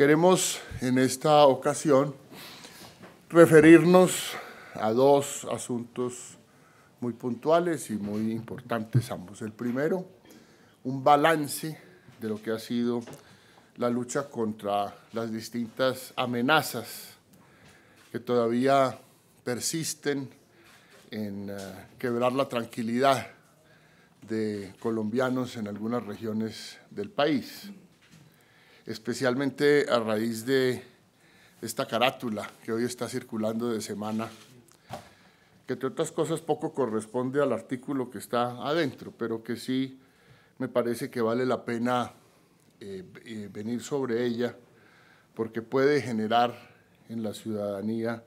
Queremos en esta ocasión referirnos a dos asuntos muy puntuales y muy importantes ambos. El primero, un balance de lo que ha sido la lucha contra las distintas amenazas que todavía persisten en eh, quebrar la tranquilidad de colombianos en algunas regiones del país especialmente a raíz de esta carátula que hoy está circulando de semana, que entre otras cosas poco corresponde al artículo que está adentro, pero que sí me parece que vale la pena eh, eh, venir sobre ella, porque puede generar en la ciudadanía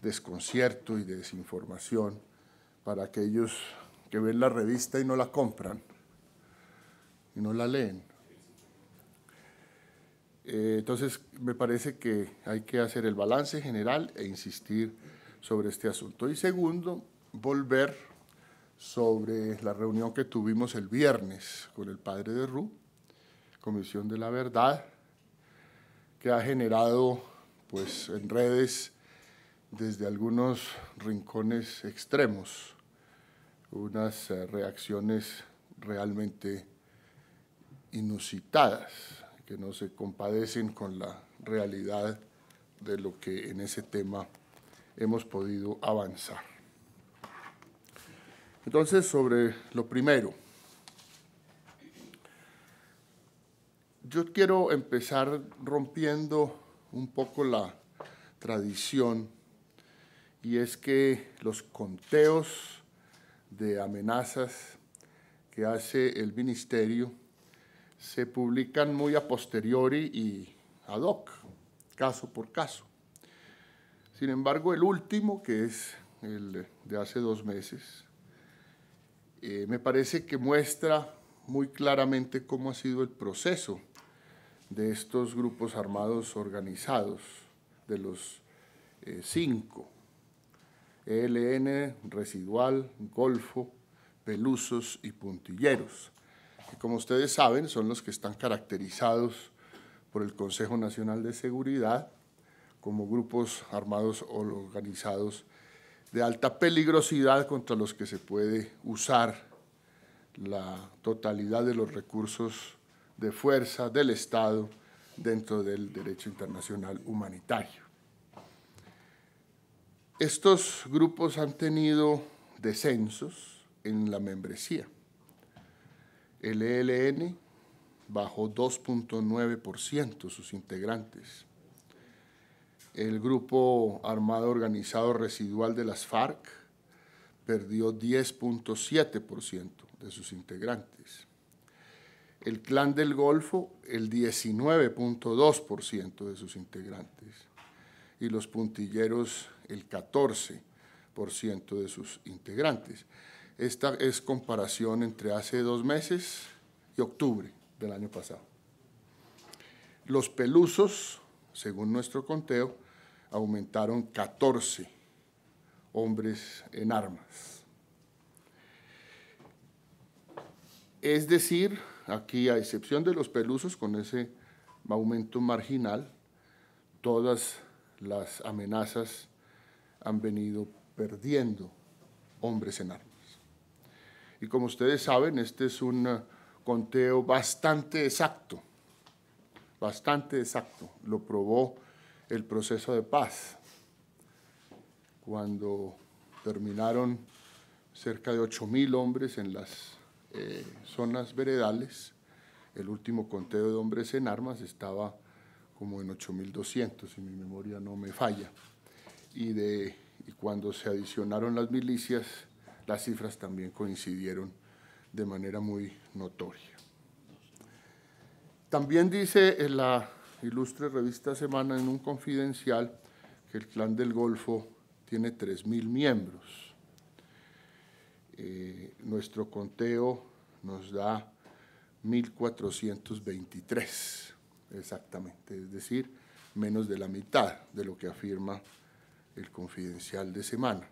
desconcierto y desinformación para aquellos que ven la revista y no la compran y no la leen. Eh, entonces, me parece que hay que hacer el balance general e insistir sobre este asunto. Y segundo, volver sobre la reunión que tuvimos el viernes con el padre de Ru, Comisión de la Verdad, que ha generado pues en redes desde algunos rincones extremos unas eh, reacciones realmente inusitadas que no se compadecen con la realidad de lo que en ese tema hemos podido avanzar. Entonces, sobre lo primero, yo quiero empezar rompiendo un poco la tradición y es que los conteos de amenazas que hace el ministerio se publican muy a posteriori y ad hoc, caso por caso. Sin embargo, el último, que es el de hace dos meses, eh, me parece que muestra muy claramente cómo ha sido el proceso de estos grupos armados organizados, de los eh, cinco, ELN, Residual, Golfo, Pelusos y Puntilleros como ustedes saben son los que están caracterizados por el Consejo Nacional de Seguridad como grupos armados o organizados de alta peligrosidad contra los que se puede usar la totalidad de los recursos de fuerza del Estado dentro del derecho internacional humanitario. Estos grupos han tenido descensos en la membresía. El ELN bajó 2.9% sus integrantes. El Grupo Armado Organizado Residual de las FARC perdió 10.7% de sus integrantes. El Clan del Golfo, el 19.2% de sus integrantes. Y los puntilleros, el 14% de sus integrantes. Esta es comparación entre hace dos meses y octubre del año pasado. Los pelusos, según nuestro conteo, aumentaron 14 hombres en armas. Es decir, aquí a excepción de los pelusos, con ese aumento marginal, todas las amenazas han venido perdiendo hombres en armas. Y como ustedes saben, este es un eh, conteo bastante exacto, bastante exacto. Lo probó el proceso de paz. Cuando terminaron cerca de 8.000 hombres en las eh, zonas veredales, el último conteo de hombres en armas estaba como en 8.200, si mi memoria no me falla. y cuando se adicionaron las milicias, las cifras también coincidieron de manera muy notoria. También dice la ilustre revista Semana en un confidencial que el clan del Golfo tiene 3.000 miembros. Eh, nuestro conteo nos da 1.423 exactamente, es decir, menos de la mitad de lo que afirma el confidencial de Semana.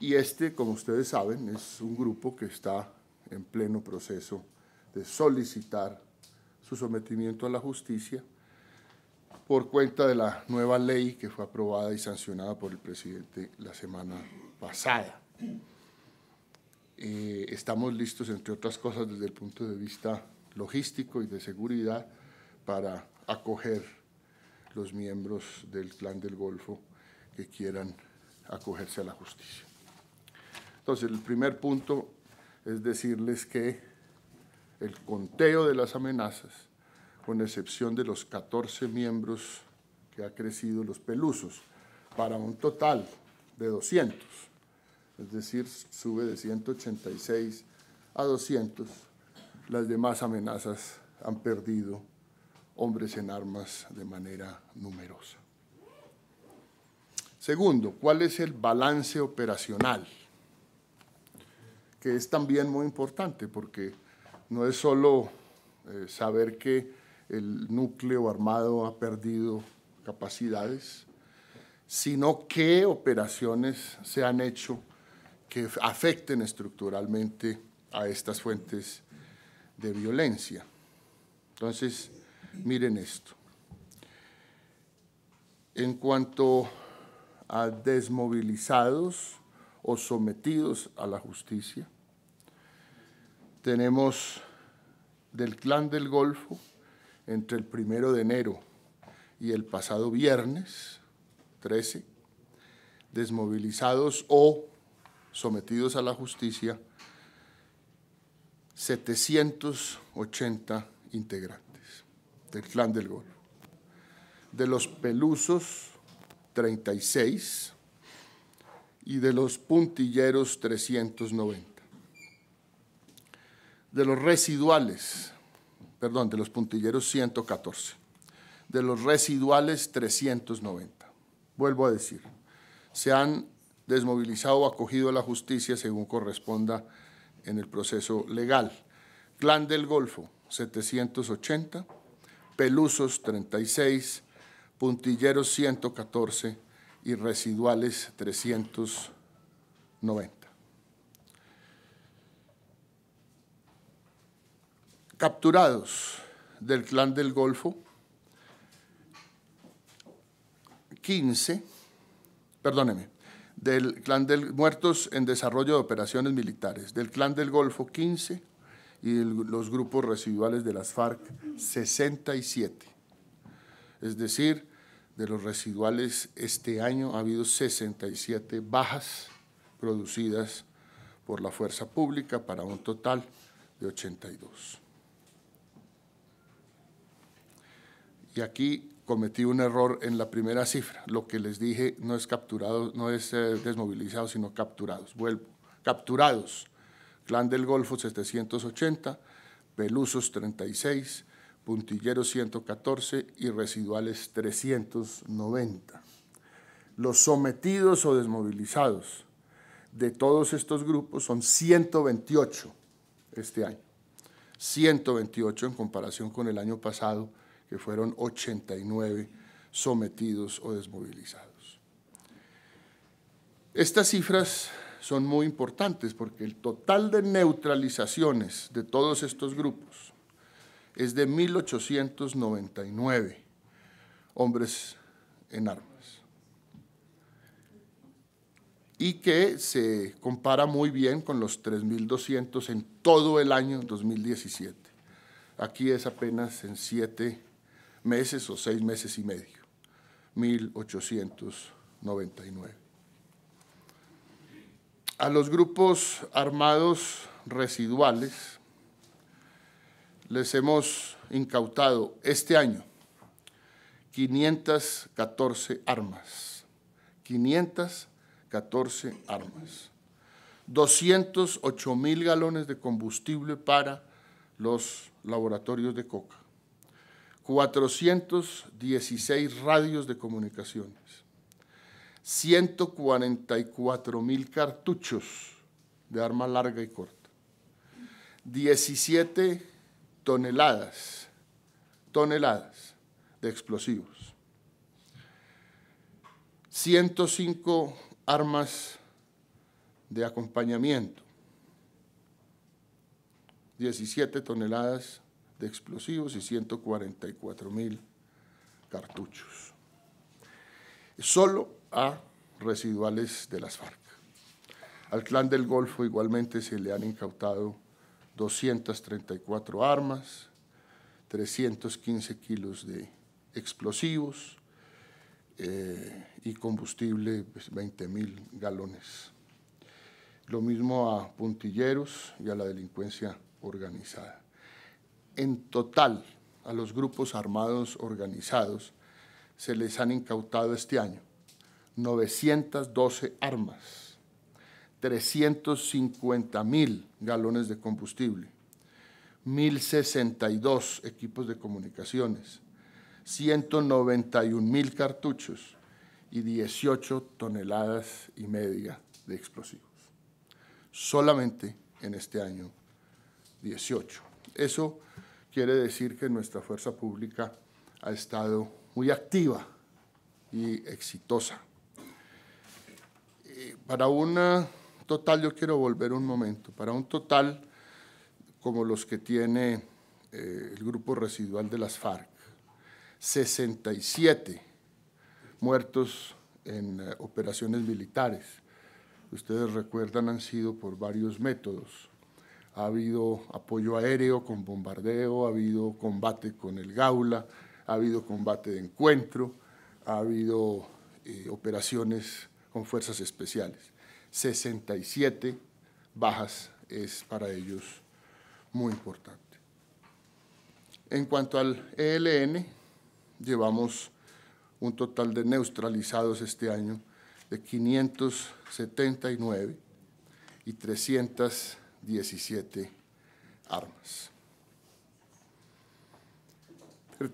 Y este, como ustedes saben, es un grupo que está en pleno proceso de solicitar su sometimiento a la justicia por cuenta de la nueva ley que fue aprobada y sancionada por el presidente la semana pasada. Eh, estamos listos, entre otras cosas, desde el punto de vista logístico y de seguridad para acoger los miembros del Clan del Golfo que quieran acogerse a la justicia. Entonces, el primer punto es decirles que el conteo de las amenazas, con excepción de los 14 miembros que ha crecido los pelusos, para un total de 200, es decir, sube de 186 a 200, las demás amenazas han perdido hombres en armas de manera numerosa. Segundo, ¿cuál es el balance operacional? que es también muy importante porque no es solo eh, saber que el núcleo armado ha perdido capacidades, sino qué operaciones se han hecho que afecten estructuralmente a estas fuentes de violencia. Entonces, miren esto. En cuanto a desmovilizados o sometidos a la justicia, tenemos del Clan del Golfo entre el primero de enero y el pasado viernes 13, desmovilizados o sometidos a la justicia 780 integrantes del Clan del Golfo. De los pelusos, 36 y de los puntilleros, 390 de los residuales, perdón, de los puntilleros 114, de los residuales 390. Vuelvo a decir, se han desmovilizado o acogido a la justicia según corresponda en el proceso legal. Clan del Golfo, 780, Pelusos, 36, Puntilleros, 114 y Residuales, 390. capturados del clan del Golfo, 15, perdóneme, del clan del muertos en desarrollo de operaciones militares, del clan del Golfo 15 y los grupos residuales de las FARC 67. Es decir, de los residuales este año ha habido 67 bajas producidas por la fuerza pública para un total de 82. Y aquí cometí un error en la primera cifra. Lo que les dije no es capturados, no es eh, desmovilizados, sino capturados. Vuelvo. Capturados. Clan del Golfo 780, Pelusos 36, Puntilleros 114 y Residuales 390. Los sometidos o desmovilizados de todos estos grupos son 128 este año. 128 en comparación con el año pasado, que fueron 89 sometidos o desmovilizados. Estas cifras son muy importantes porque el total de neutralizaciones de todos estos grupos es de 1.899 hombres en armas y que se compara muy bien con los 3.200 en todo el año 2017. Aquí es apenas en siete meses o seis meses y medio, 1899. A los grupos armados residuales les hemos incautado este año 514 armas, 514 armas, 208 mil galones de combustible para los laboratorios de coca, 416 radios de comunicaciones, 144 mil cartuchos de arma larga y corta, 17 toneladas, toneladas de explosivos, 105 armas de acompañamiento, 17 toneladas de explosivos y 144 mil cartuchos. Solo a residuales de las FARC. Al clan del Golfo igualmente se le han incautado 234 armas, 315 kilos de explosivos eh, y combustible, 20 pues, mil galones. Lo mismo a puntilleros y a la delincuencia organizada en total a los grupos armados organizados se les han incautado este año 912 armas, 350 mil galones de combustible, 1.062 equipos de comunicaciones, 191 mil cartuchos y 18 toneladas y media de explosivos. Solamente en este año 18. Eso quiere decir que nuestra fuerza pública ha estado muy activa y exitosa. Eh, para un total, yo quiero volver un momento, para un total como los que tiene eh, el grupo residual de las FARC, 67 muertos en eh, operaciones militares. Ustedes recuerdan, han sido por varios métodos ha habido apoyo aéreo con bombardeo, ha habido combate con el Gaula, ha habido combate de encuentro, ha habido eh, operaciones con fuerzas especiales. 67 bajas es para ellos muy importante. En cuanto al ELN, llevamos un total de neutralizados este año de 579 y 300 17 armas.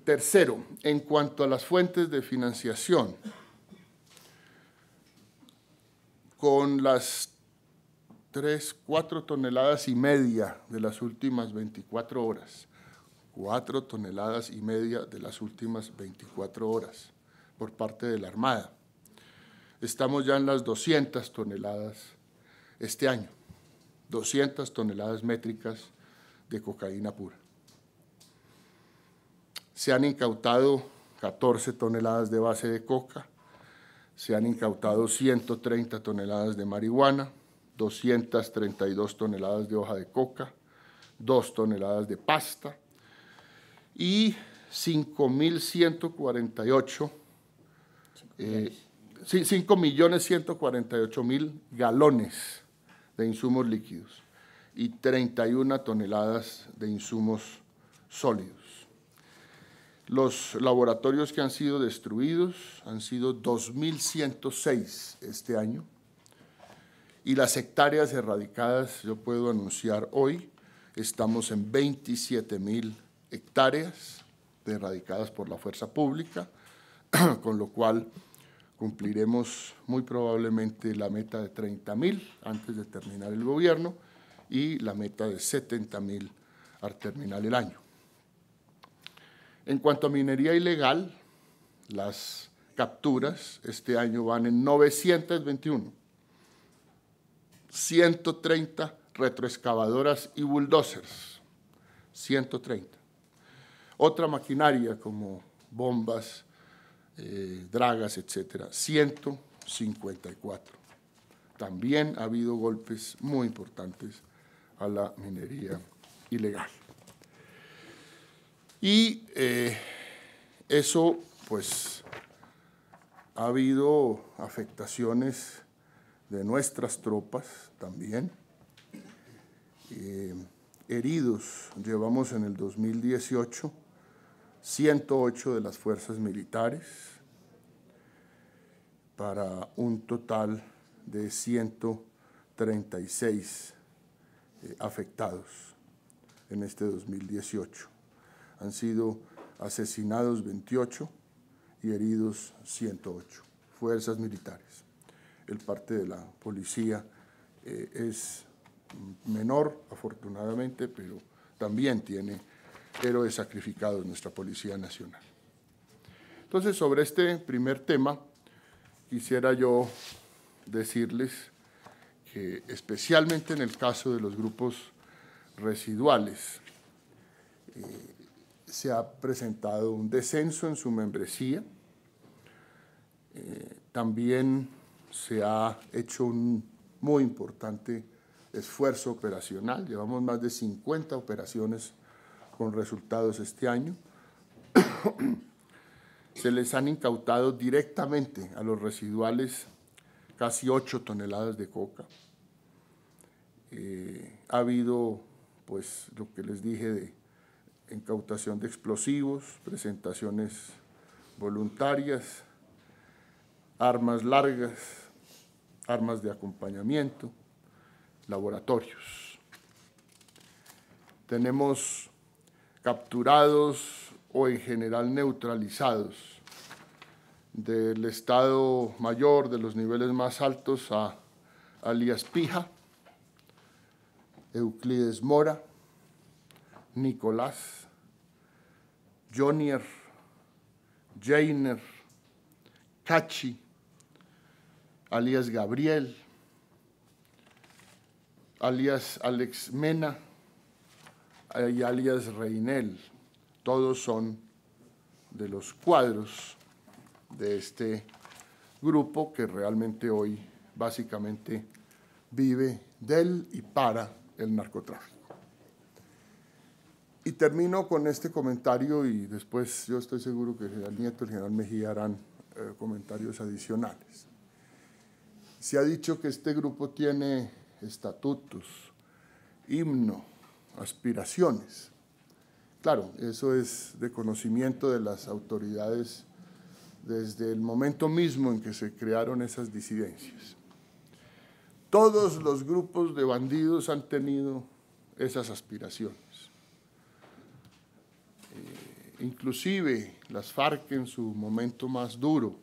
Tercero, en cuanto a las fuentes de financiación, con las 3, 4 toneladas y media de las últimas 24 horas, 4 toneladas y media de las últimas 24 horas por parte de la Armada. Estamos ya en las 200 toneladas este año. 200 toneladas métricas de cocaína pura. Se han incautado 14 toneladas de base de coca, se han incautado 130 toneladas de marihuana, 232 toneladas de hoja de coca, 2 toneladas de pasta y 5.148 5.148.000 eh, galones de insumos líquidos y 31 toneladas de insumos sólidos. Los laboratorios que han sido destruidos han sido 2.106 este año y las hectáreas erradicadas, yo puedo anunciar hoy, estamos en 27.000 hectáreas erradicadas por la fuerza pública, con lo cual cumpliremos muy probablemente la meta de 30.000 antes de terminar el gobierno y la meta de 70.000 al terminar el año. En cuanto a minería ilegal, las capturas este año van en 921, 130 retroexcavadoras y bulldozers, 130. Otra maquinaria como bombas, eh, dragas, etcétera, 154. También ha habido golpes muy importantes a la minería ilegal. Y eh, eso, pues, ha habido afectaciones de nuestras tropas también. Eh, heridos llevamos en el 2018 108 de las fuerzas militares para un total de 136 eh, afectados en este 2018. Han sido asesinados 28 y heridos 108 fuerzas militares. El parte de la policía eh, es menor, afortunadamente, pero también tiene héroes sacrificados, nuestra Policía Nacional. Entonces, sobre este primer tema, quisiera yo decirles que especialmente en el caso de los grupos residuales, eh, se ha presentado un descenso en su membresía. Eh, también se ha hecho un muy importante esfuerzo operacional. Llevamos más de 50 operaciones con resultados este año. Se les han incautado directamente a los residuales casi 8 toneladas de coca. Eh, ha habido, pues, lo que les dije de incautación de explosivos, presentaciones voluntarias, armas largas, armas de acompañamiento, laboratorios. Tenemos capturados o en general neutralizados del Estado Mayor, de los niveles más altos, a Alias Pija, Euclides Mora, Nicolás, Jonier, Jainer, Cachi, alias Gabriel, alias Alex Mena, y alias Reinel. Todos son de los cuadros de este grupo que realmente hoy básicamente vive del y para el narcotráfico. Y termino con este comentario y después yo estoy seguro que el general Nieto y el general Mejía harán eh, comentarios adicionales. Se ha dicho que este grupo tiene estatutos, himno, aspiraciones. Claro, eso es de conocimiento de las autoridades desde el momento mismo en que se crearon esas disidencias. Todos los grupos de bandidos han tenido esas aspiraciones. Eh, inclusive las FARC en su momento más duro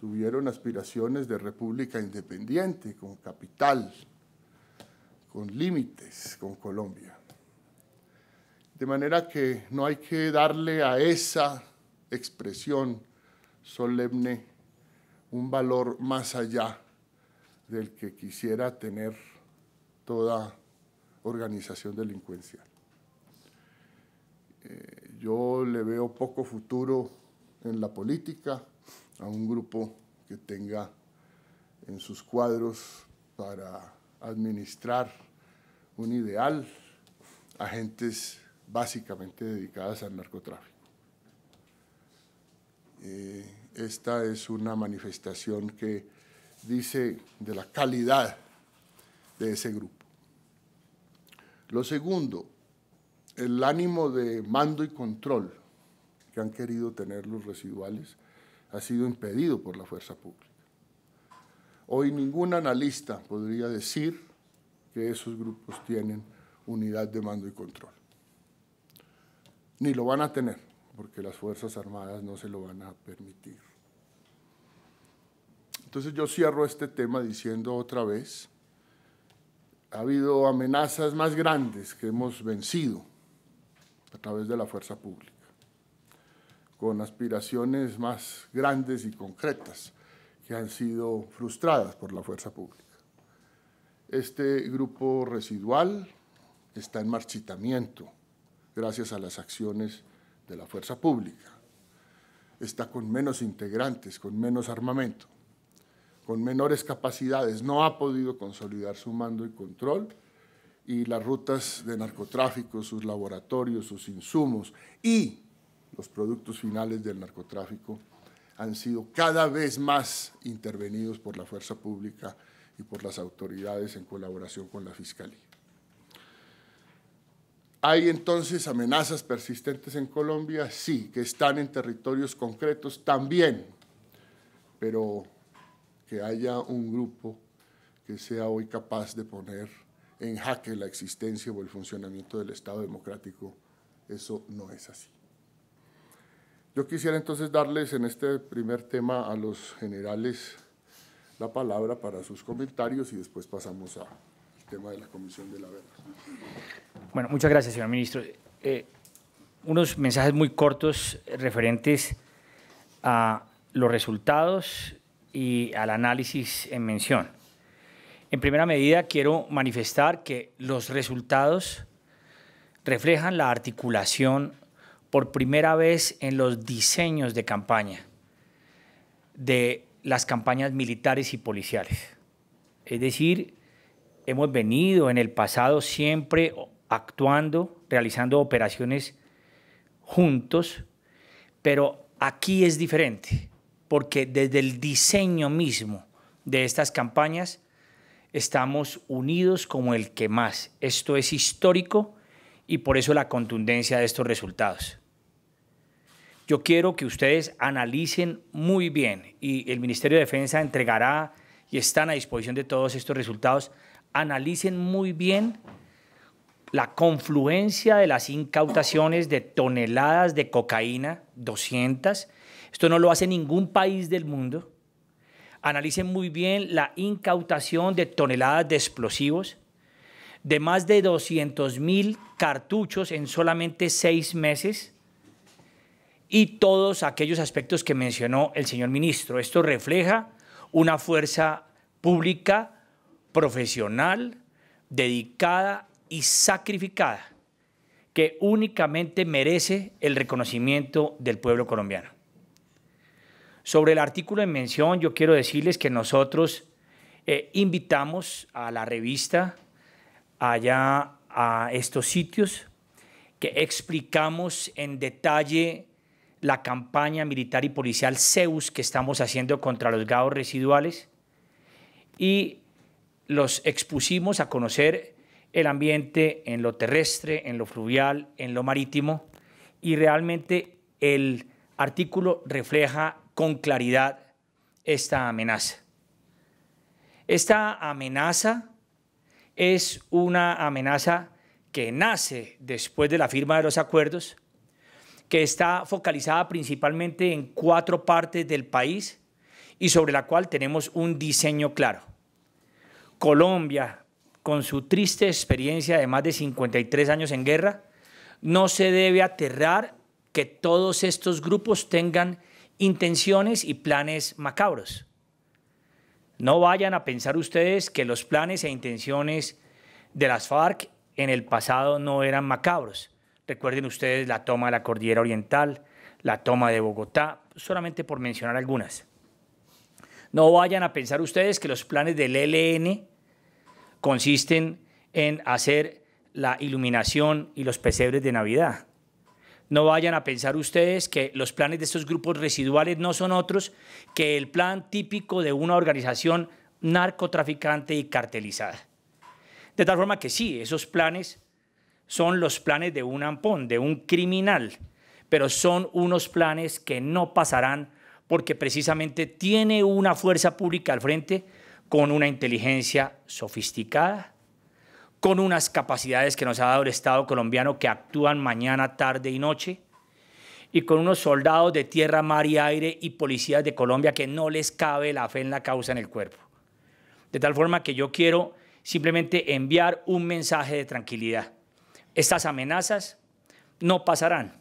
tuvieron aspiraciones de república independiente con capital, con límites con Colombia. De manera que no hay que darle a esa expresión solemne un valor más allá del que quisiera tener toda organización delincuencial. Eh, yo le veo poco futuro en la política a un grupo que tenga en sus cuadros para administrar un ideal, agentes básicamente dedicadas al narcotráfico. Eh, esta es una manifestación que dice de la calidad de ese grupo. Lo segundo, el ánimo de mando y control que han querido tener los residuales ha sido impedido por la fuerza pública. Hoy ningún analista podría decir que esos grupos tienen unidad de mando y control. Ni lo van a tener, porque las Fuerzas Armadas no se lo van a permitir. Entonces yo cierro este tema diciendo otra vez, ha habido amenazas más grandes que hemos vencido a través de la fuerza pública, con aspiraciones más grandes y concretas que han sido frustradas por la fuerza pública. Este grupo residual está en marchitamiento gracias a las acciones de la fuerza pública. Está con menos integrantes, con menos armamento, con menores capacidades. No ha podido consolidar su mando y control y las rutas de narcotráfico, sus laboratorios, sus insumos y los productos finales del narcotráfico han sido cada vez más intervenidos por la fuerza pública y por las autoridades en colaboración con la Fiscalía. ¿Hay entonces amenazas persistentes en Colombia? Sí, que están en territorios concretos también, pero que haya un grupo que sea hoy capaz de poner en jaque la existencia o el funcionamiento del Estado democrático, eso no es así. Yo quisiera entonces darles en este primer tema a los generales la palabra para sus comentarios y después pasamos al tema de la Comisión de la Verdad. Bueno, muchas gracias, señor ministro. Eh, unos mensajes muy cortos referentes a los resultados y al análisis en mención. En primera medida, quiero manifestar que los resultados reflejan la articulación por primera vez en los diseños de campaña de las campañas militares y policiales. Es decir, hemos venido en el pasado siempre actuando, realizando operaciones juntos, pero aquí es diferente, porque desde el diseño mismo de estas campañas estamos unidos como el que más. Esto es histórico y por eso la contundencia de estos resultados yo quiero que ustedes analicen muy bien y el Ministerio de Defensa entregará y están a disposición de todos estos resultados. Analicen muy bien la confluencia de las incautaciones de toneladas de cocaína, 200. Esto no lo hace ningún país del mundo. Analicen muy bien la incautación de toneladas de explosivos, de más de 200 mil cartuchos en solamente seis meses y todos aquellos aspectos que mencionó el señor ministro. Esto refleja una fuerza pública, profesional, dedicada y sacrificada, que únicamente merece el reconocimiento del pueblo colombiano. Sobre el artículo en mención, yo quiero decirles que nosotros eh, invitamos a la revista allá a estos sitios, que explicamos en detalle la campaña militar y policial Zeus que estamos haciendo contra los gados residuales y los expusimos a conocer el ambiente en lo terrestre, en lo fluvial, en lo marítimo y realmente el artículo refleja con claridad esta amenaza. Esta amenaza es una amenaza que nace después de la firma de los acuerdos que está focalizada principalmente en cuatro partes del país y sobre la cual tenemos un diseño claro. Colombia, con su triste experiencia de más de 53 años en guerra, no se debe aterrar que todos estos grupos tengan intenciones y planes macabros. No vayan a pensar ustedes que los planes e intenciones de las FARC en el pasado no eran macabros. Recuerden ustedes la toma de la Cordillera Oriental, la toma de Bogotá, solamente por mencionar algunas. No vayan a pensar ustedes que los planes del ELN consisten en hacer la iluminación y los pesebres de Navidad. No vayan a pensar ustedes que los planes de estos grupos residuales no son otros que el plan típico de una organización narcotraficante y cartelizada. De tal forma que sí, esos planes son los planes de un ampón, de un criminal, pero son unos planes que no pasarán porque precisamente tiene una fuerza pública al frente con una inteligencia sofisticada, con unas capacidades que nos ha dado el Estado colombiano que actúan mañana, tarde y noche, y con unos soldados de tierra, mar y aire y policías de Colombia que no les cabe la fe en la causa en el cuerpo. De tal forma que yo quiero simplemente enviar un mensaje de tranquilidad. Estas amenazas no pasarán.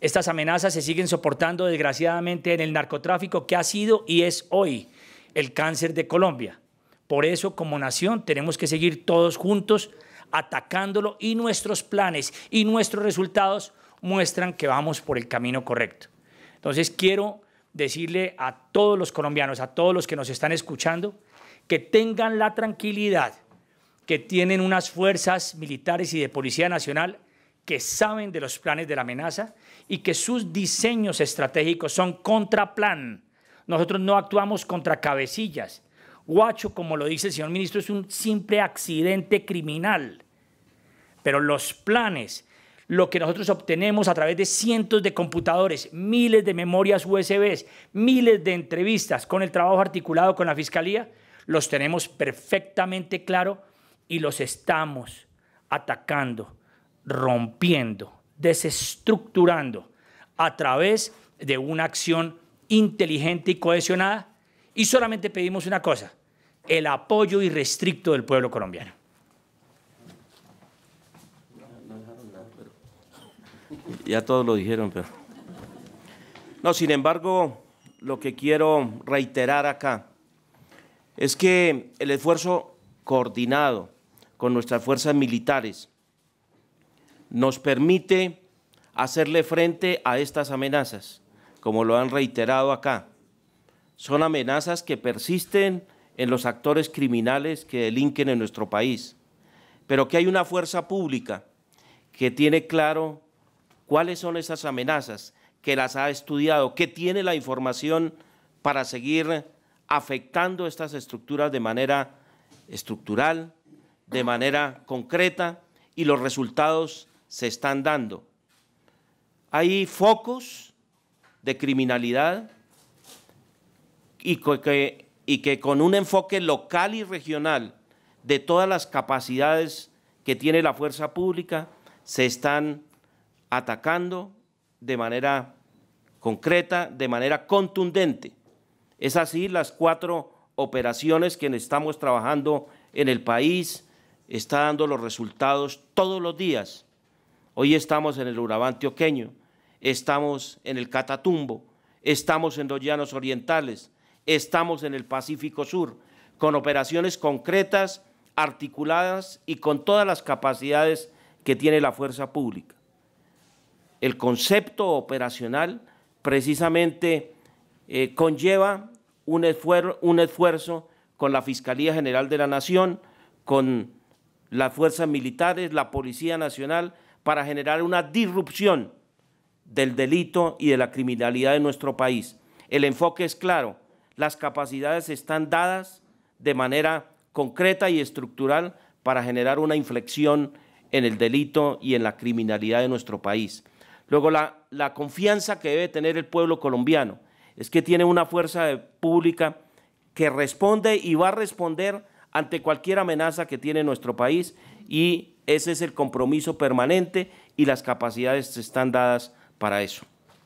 Estas amenazas se siguen soportando desgraciadamente en el narcotráfico que ha sido y es hoy el cáncer de Colombia. Por eso como nación tenemos que seguir todos juntos atacándolo y nuestros planes y nuestros resultados muestran que vamos por el camino correcto. Entonces quiero decirle a todos los colombianos, a todos los que nos están escuchando, que tengan la tranquilidad que tienen unas fuerzas militares y de Policía Nacional que saben de los planes de la amenaza y que sus diseños estratégicos son contra plan. Nosotros no actuamos contra cabecillas. Guacho, como lo dice el señor ministro, es un simple accidente criminal. Pero los planes, lo que nosotros obtenemos a través de cientos de computadores, miles de memorias USB, miles de entrevistas con el trabajo articulado con la Fiscalía, los tenemos perfectamente claro y los estamos atacando, rompiendo, desestructurando a través de una acción inteligente y cohesionada. Y solamente pedimos una cosa, el apoyo irrestricto del pueblo colombiano. Ya todos lo dijeron, pero... No, sin embargo, lo que quiero reiterar acá es que el esfuerzo coordinado, con nuestras fuerzas militares nos permite hacerle frente a estas amenazas, como lo han reiterado acá. Son amenazas que persisten en los actores criminales que delinquen en nuestro país, pero que hay una fuerza pública que tiene claro cuáles son esas amenazas, que las ha estudiado, que tiene la información para seguir afectando estas estructuras de manera estructural, de manera concreta y los resultados se están dando. Hay focos de criminalidad y que, con un enfoque local y regional de todas las capacidades que tiene la fuerza pública se están atacando de manera concreta, de manera contundente. Es así las cuatro operaciones que estamos trabajando en el país, está dando los resultados todos los días. Hoy estamos en el Urabá antioqueño, estamos en el Catatumbo, estamos en los Llanos Orientales, estamos en el Pacífico Sur, con operaciones concretas, articuladas y con todas las capacidades que tiene la fuerza pública. El concepto operacional precisamente eh, conlleva un, un esfuerzo con la Fiscalía General de la Nación, con las fuerzas militares, la Policía Nacional, para generar una disrupción del delito y de la criminalidad de nuestro país. El enfoque es claro, las capacidades están dadas de manera concreta y estructural para generar una inflexión en el delito y en la criminalidad de nuestro país. Luego, la, la confianza que debe tener el pueblo colombiano es que tiene una fuerza pública que responde y va a responder ante cualquier amenaza que tiene nuestro país y ese es el compromiso permanente y las capacidades están dadas para eso.